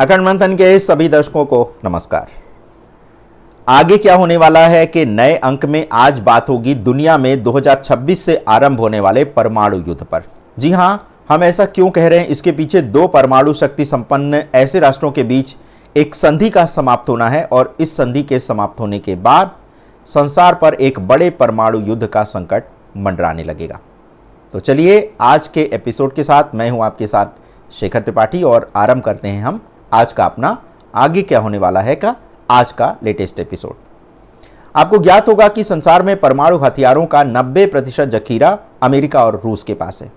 अखंड मंथन के सभी दर्शकों को नमस्कार आगे क्या होने वाला है कि नए अंक में आज बात होगी दुनिया में 2026 से आरंभ होने वाले परमाणु युद्ध पर जी हां हम ऐसा क्यों कह रहे हैं इसके पीछे दो परमाणु शक्ति संपन्न ऐसे राष्ट्रों के बीच एक संधि का समाप्त होना है और इस संधि के समाप्त होने के बाद संसार पर एक बड़े परमाणु युद्ध का संकट मंडराने लगेगा तो चलिए आज के एपिसोड के साथ मैं हूं आपके साथ शेखर त्रिपाठी और आरंभ करते हैं हम आज का अपना आगे क्या होने वाला है का आज का लेटेस्ट एपिसोड आपको ज्ञात होगा कि संसार में परमाणु हथियारों का 90 प्रतिशत जखीरा अमेरिका और रूस के पास है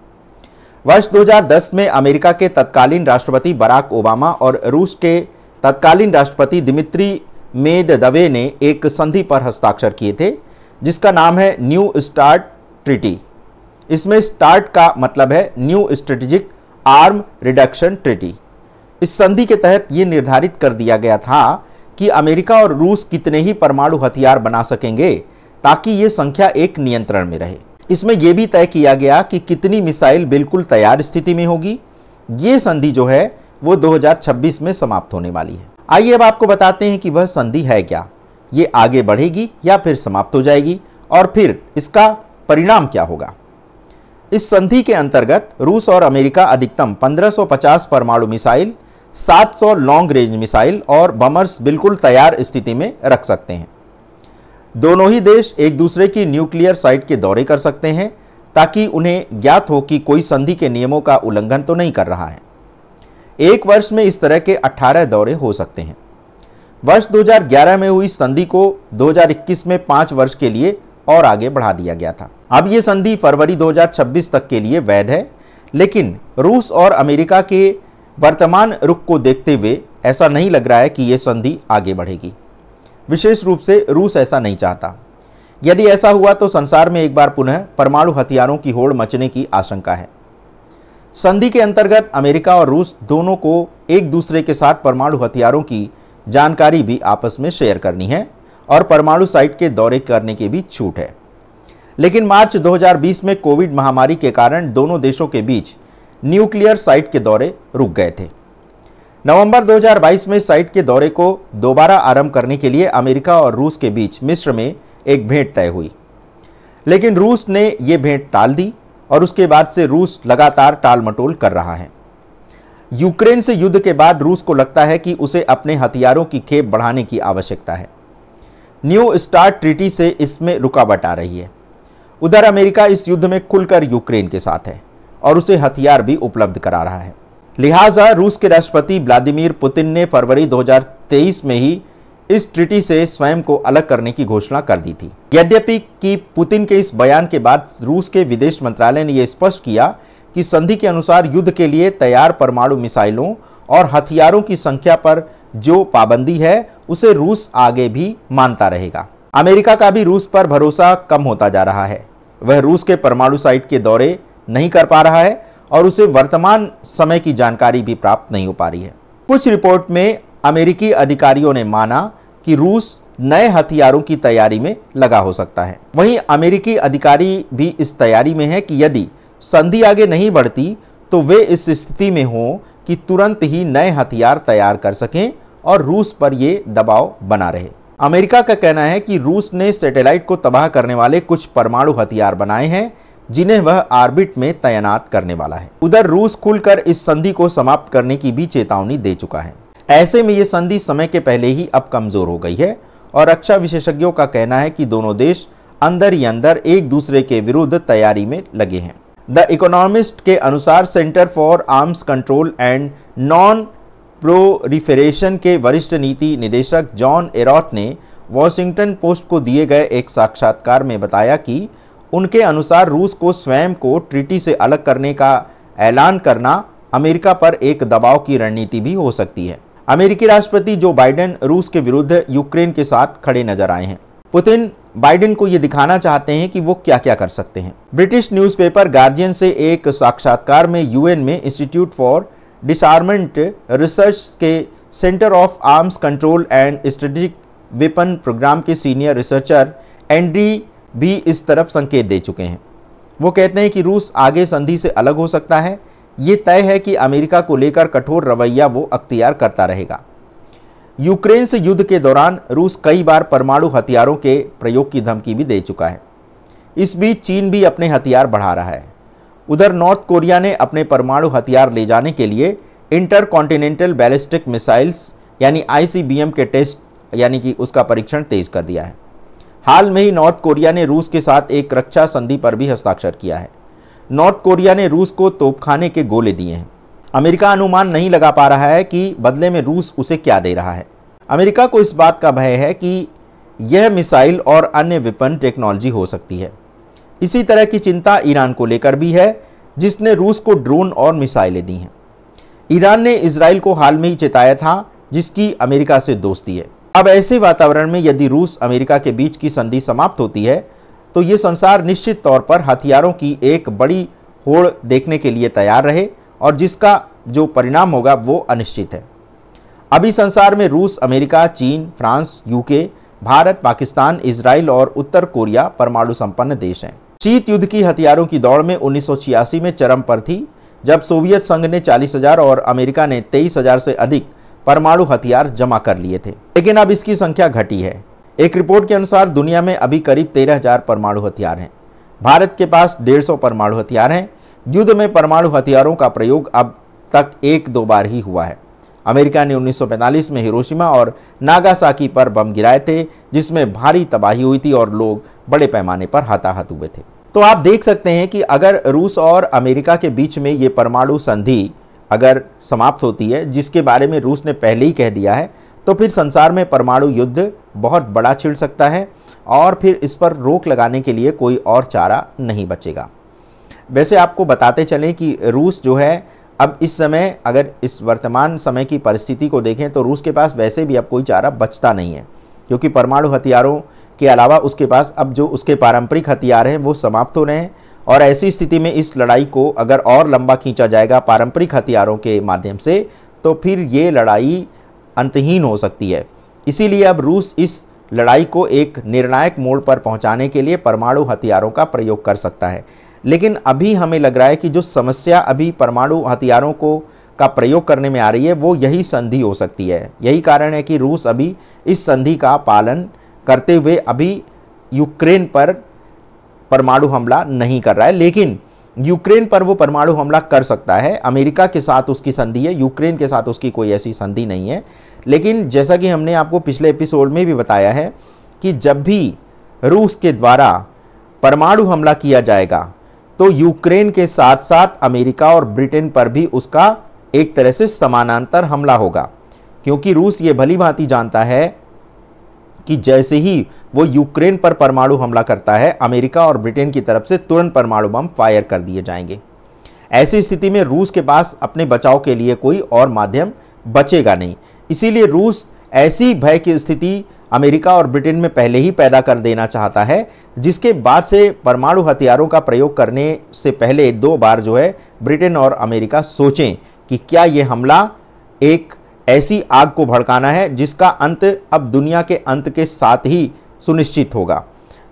वर्ष 2010 में अमेरिका के तत्कालीन राष्ट्रपति बराक ओबामा और रूस के तत्कालीन राष्ट्रपति दिमित्री मेडदवे ने एक संधि पर हस्ताक्षर किए थे जिसका नाम है न्यू स्टार्ट ट्रिटी इसमें स्टार्ट का मतलब है new strategic arm reduction treaty इस संधि के तहत ये निर्धारित कर दिया गया था कि अमेरिका और रूस कितने ही परमाणु हथियार बना सकेंगे ताकि ये संख्या एक नियंत्रण में रहे इसमें यह भी तय किया गया कि कितनी मिसाइल बिल्कुल तैयार स्थिति में होगी ये संधि जो है वो 2026 में समाप्त होने वाली है आइए अब आपको बताते हैं कि वह संधि है क्या ये आगे बढ़ेगी या फिर समाप्त हो जाएगी और फिर इसका परिणाम क्या होगा इस संधि के अंतर्गत रूस और अमेरिका अधिकतम 1550 परमाणु मिसाइल 700 लॉन्ग रेंज मिसाइल और बमर्स बिल्कुल तैयार स्थिति में रख सकते हैं दोनों ही देश एक दूसरे की न्यूक्लियर साइट के दौरे कर सकते हैं ताकि उन्हें ज्ञात हो कि कोई संधि के नियमों का उल्लंघन तो नहीं कर रहा है एक वर्ष में इस तरह के 18 दौरे हो सकते हैं वर्ष 2011 में हुई संधि को 2021 में पांच वर्ष के लिए और आगे बढ़ा दिया गया था अब यह संधि फरवरी 2026 तक के लिए वैध है लेकिन रूस और अमेरिका के वर्तमान रुख को देखते हुए ऐसा नहीं लग रहा है कि ये संधि आगे बढ़ेगी विशेष रूप से रूस ऐसा नहीं चाहता यदि ऐसा हुआ तो संसार में एक बार पुनः परमाणु हथियारों की होड़ मचने की आशंका है संधि के अंतर्गत अमेरिका और रूस दोनों को एक दूसरे के साथ परमाणु हथियारों की जानकारी भी आपस में शेयर करनी है और परमाणु साइट के दौरे करने की भी छूट है लेकिन मार्च 2020 में कोविड महामारी के कारण दोनों देशों के बीच न्यूक्लियर साइट के दौरे रुक गए थे नवंबर 2022 में साइट के दौरे को दोबारा आरंभ करने के लिए अमेरिका और रूस के बीच मिस्र में एक भेंट तय हुई लेकिन रूस ने ये भेंट टाल दी और उसके बाद से रूस लगातार टाल मटोल कर रहा है यूक्रेन से युद्ध के बाद रूस को लगता है कि उसे अपने हथियारों की खेप बढ़ाने की आवश्यकता है न्यू स्टार ट्रीटी से इसमें रुकावट आ रही है उधर अमेरिका इस युद्ध में खुलकर यूक्रेन के साथ है और उसे हथियार भी उपलब्ध करा रहा है लिहाजा रूस के राष्ट्रपति व्लादिमीर पुतिन ने फरवरी 2023 में ही इस ट्रिटी से स्वयं को अलग करने की घोषणा कर दी थी यद्यपि कि पुतिन के इस बयान के बाद रूस के विदेश मंत्रालय ने यह स्पष्ट किया कि संधि के अनुसार युद्ध के लिए तैयार परमाणु मिसाइलों और हथियारों की संख्या पर जो पाबंदी है उसे रूस आगे भी मानता रहेगा अमेरिका का भी रूस पर भरोसा कम होता जा रहा है वह रूस के परमाणु साइट के दौरे नहीं कर पा रहा है और उसे वर्तमान समय की जानकारी भी प्राप्त नहीं हो पा रही है कुछ रिपोर्ट में अमेरिकी अधिकारियों ने माना कि रूस नए हथियारों की तैयारी में लगा हो सकता है वहीं अमेरिकी अधिकारी भी इस तैयारी में है कि यदि संधि आगे नहीं बढ़ती तो वे इस स्थिति में हों कि तुरंत ही नए हथियार तैयार कर सकें और रूस पर ये दबाव बना रहे अमेरिका का कहना है कि रूस ने सैटेलाइट को तबाह करने वाले कुछ परमाणु हथियार बनाए हैं जिन्हें वह आर्बिट में तैनात करने वाला है उधर रूस खुलकर इस संधि को समाप्त करने की भी चेतावनी दे चुका है ऐसे में यह संधि समय के पहले ही अब कमजोर हो गई है और रक्षा विशेषज्ञों का कहना है कि दोनों देश अंदर ही अंदर एक दूसरे के विरुद्ध तैयारी में लगे हैं द इकोनॉमिस्ट के अनुसार centre for arms control and non proliferation के वरिष्ठ नीति निदेशक जॉन एरॉट ने वॉशिंगटन पोस्ट को दिए गए एक साक्षात्कार में बताया कि उनके अनुसार रूस को स्वयं को ट्रीटी से अलग करने का ऐलान करना अमेरिका पर एक दबाव की रणनीति भी हो सकती है अमेरिकी राष्ट्रपति जो बाइडेन रूस के विरुद्ध यूक्रेन के साथ खड़े नजर आए हैं पुतिन बाइडेन को ये दिखाना चाहते हैं कि वो क्या क्या कर सकते हैं ब्रिटिश न्यूज़पेपर गार्जियन से एक साक्षात्कार में यूएन में इंस्टीट्यूट फॉर डिसार्मेंट रिसर्च के centre of arms control and strategic weapon programme के सीनियर रिसर्चर एंड्री भी इस तरफ संकेत दे चुके हैं वो कहते हैं कि रूस आगे संधि से अलग हो सकता है ये तय है कि अमेरिका को लेकर कठोर रवैया वो अख्तियार करता रहेगा यूक्रेन से युद्ध के दौरान रूस कई बार परमाणु हथियारों के प्रयोग की धमकी भी दे चुका है इस बीच चीन भी अपने हथियार बढ़ा रहा है उधर नॉर्थ कोरिया ने अपने परमाणु हथियार ले जाने के लिए इंटर कॉन्टिनेंटल बैलिस्टिक मिसाइल्स यानी आईसीबीएम के टेस्ट यानी कि उसका परीक्षण तेज कर दिया है हाल में ही नॉर्थ कोरिया ने रूस के साथ एक रक्षा संधि पर भी हस्ताक्षर किया है नॉर्थ कोरिया ने रूस को तोपखाने के गोले दिए हैं अमेरिका अनुमान नहीं लगा पा रहा है कि बदले में रूस उसे क्या दे रहा है अमेरिका को इस बात का भय है कि यह मिसाइल और अन्य विपन्न टेक्नोलॉजी हो सकती है इसी तरह की चिंता ईरान को लेकर भी है जिसने रूस को ड्रोन और मिसाइलें दी हैं ईरान ने इसराइल को हाल में ही चेताया था जिसकी अमेरिका से दोस्ती है अब ऐसे वातावरण में यदि रूस अमेरिका के बीच की संधि समाप्त होती है तो ये संसार निश्चित तौर पर हथियारों की एक बड़ी होड़ देखने के लिए तैयार रहे और जिसका जो परिणाम होगा वो अनिश्चित है अभी संसार में रूस अमेरिका चीन France UK Bharat Pakistan Israel और उत्तर कोरिया परमाणु संपन्न देश हैं शीत युद्ध की हथियारों की दौड़ में उन्नीस में चरम पर थी जब सोवियत संघ ने चालीस हजार और अमेरिका ने तेईस हजार से अधिक परमाणु हथियार जमा कर लिए थे लेकिन अब इसकी संख्या घटी है एक रिपोर्ट के अनुसार दुनिया में अभी करीब तेरह हजार परमाणु हथियार हैं भारत के पास डेढ़ सौ परमाणु हथियार हैं युद्ध में परमाणु हथियारों का प्रयोग अब तक एक दो बार ही हुआ है अमेरिका ने 1945 में हिरोशिमा और नागासाकी पर बम गिराए थे जिसमें भारी तबाही हुई थी और लोग बड़े पैमाने पर हताहत हुए थे तो आप देख सकते हैं कि अगर रूस और अमेरिका के बीच में ये परमाणु संधि अगर समाप्त होती है जिसके बारे में रूस ने पहले ही कह दिया है तो फिर संसार में परमाणु युद्ध बहुत बड़ा छिड़ सकता है और फिर इस पर रोक लगाने के लिए कोई और चारा नहीं बचेगा वैसे आपको बताते चलें कि रूस जो है अब इस समय अगर इस वर्तमान समय की परिस्थिति को देखें तो रूस के पास वैसे भी अब कोई चारा बचता नहीं है क्योंकि परमाणु हथियारों के अलावा उसके पास अब जो उसके पारंपरिक हथियार हैं वो समाप्त हो रहे हैं और ऐसी स्थिति में इस लड़ाई को अगर और लंबा खींचा जाएगा पारंपरिक हथियारों के माध्यम से तो फिर ये लड़ाई अंतहीन हो सकती है इसीलिए अब रूस इस लड़ाई को एक निर्णायक मोड़ पर पहुंचाने के लिए परमाणु हथियारों का प्रयोग कर सकता है लेकिन अभी हमें लग रहा है कि जो समस्या अभी परमाणु हथियारों को का प्रयोग करने में आ रही है वो यही संधि हो सकती है यही कारण है कि रूस अभी इस संधि का पालन करते हुए अभी यूक्रेन पर परमाणु हमला नहीं कर रहा है लेकिन यूक्रेन पर वो परमाणु हमला कर सकता है अमेरिका के साथ उसकी संधि है यूक्रेन के साथ उसकी कोई ऐसी संधि नहीं है लेकिन जैसा कि हमने आपको पिछले एपिसोड में भी बताया है कि जब भी रूस के द्वारा परमाणु हमला किया जाएगा तो यूक्रेन के साथ साथ अमेरिका और ब्रिटेन पर भी उसका एक तरह से समानांतर हमला होगा क्योंकि रूस ये भली भांति जानता है कि जैसे ही वो यूक्रेन पर परमाणु हमला करता है अमेरिका और ब्रिटेन की तरफ से तुरंत परमाणु बम फायर कर दिए जाएंगे ऐसी स्थिति में रूस के पास अपने बचाव के लिए कोई और माध्यम बचेगा नहीं इसीलिए रूस ऐसी भय की स्थिति अमेरिका और ब्रिटेन में पहले ही पैदा कर देना चाहता है जिसके बाद से परमाणु हथियारों का प्रयोग करने से पहले दो बार जो है ब्रिटेन और अमेरिका सोचें कि क्या ये हमला एक ऐसी आग को भड़काना है जिसका अंत अब दुनिया के अंत के साथ ही सुनिश्चित होगा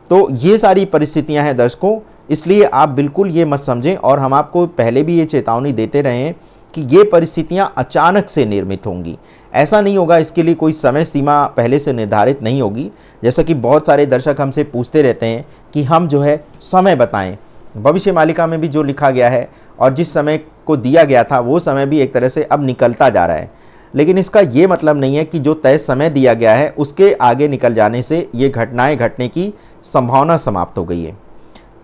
तो ये सारी परिस्थितियां हैं दर्शकों इसलिए आप बिल्कुल ये मत समझें और हम आपको पहले भी ये चेतावनी देते रहे हैं कि ये परिस्थितियां अचानक से निर्मित होंगी ऐसा नहीं होगा इसके लिए कोई समय सीमा पहले से निर्धारित नहीं होगी जैसा कि बहुत सारे दर्शक हमसे पूछते रहते हैं कि हम जो है समय बताएं भविष्य मालिका में भी जो लिखा गया है और जिस समय को दिया गया था वो समय भी एक तरह से अब निकलता जा रहा है लेकिन इसका ये मतलब नहीं है कि जो तय समय दिया गया है उसके आगे निकल जाने से ये घटनाएं घटने की संभावना समाप्त हो गई है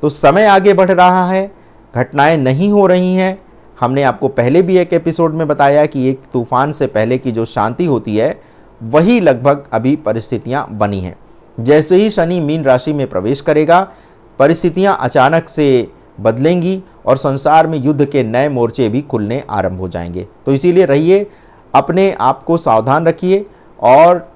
तो समय आगे बढ़ रहा है घटनाएं नहीं हो रही हैं हमने आपको पहले भी एक एपिसोड में बताया कि एक तूफान से पहले की जो शांति होती है वही लगभग अभी परिस्थितियाँ बनी हैं जैसे ही शनि मीन राशि में प्रवेश करेगा परिस्थितियाँ अचानक से बदलेंगी और संसार में युद्ध के नए मोर्चे भी खुलने आरंभ हो जाएंगे तो इसीलिए रहिए अपने आप को सावधान रखिए और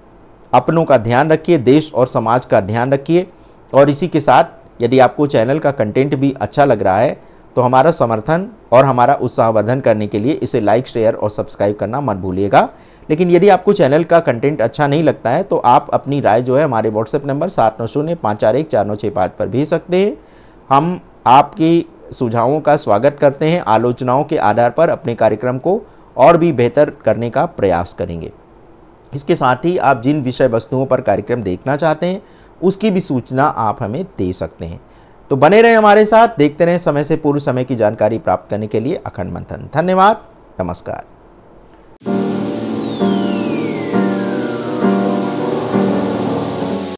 अपनों का ध्यान रखिए देश और समाज का ध्यान रखिए और इसी के साथ यदि आपको चैनल का कंटेंट भी अच्छा लग रहा है तो हमारा समर्थन और हमारा उत्साहवर्धन करने के लिए इसे लाइक शेयर और सब्सक्राइब करना मत भूलिएगा लेकिन यदि आपको चैनल का कंटेंट अच्छा नहीं लगता है तो आप अपनी राय जो है हमारे व्हाट्सएप नंबर सात नौ शून्य पाँच चार एक चार नौ छः पाँच पर भेज सकते हैं हम आपकी सुझावों का स्वागत करते हैं आलोचनाओं के आधार पर अपने कार्यक्रम को और भी बेहतर करने का प्रयास करेंगे इसके साथ ही आप जिन विषय वस्तुओं पर कार्यक्रम देखना चाहते हैं उसकी भी सूचना आप हमें दे सकते हैं तो बने रहें हमारे साथ देखते रहें समय से पूर्व समय की जानकारी प्राप्त करने के लिए अखंड मंथन धन्यवाद नमस्कार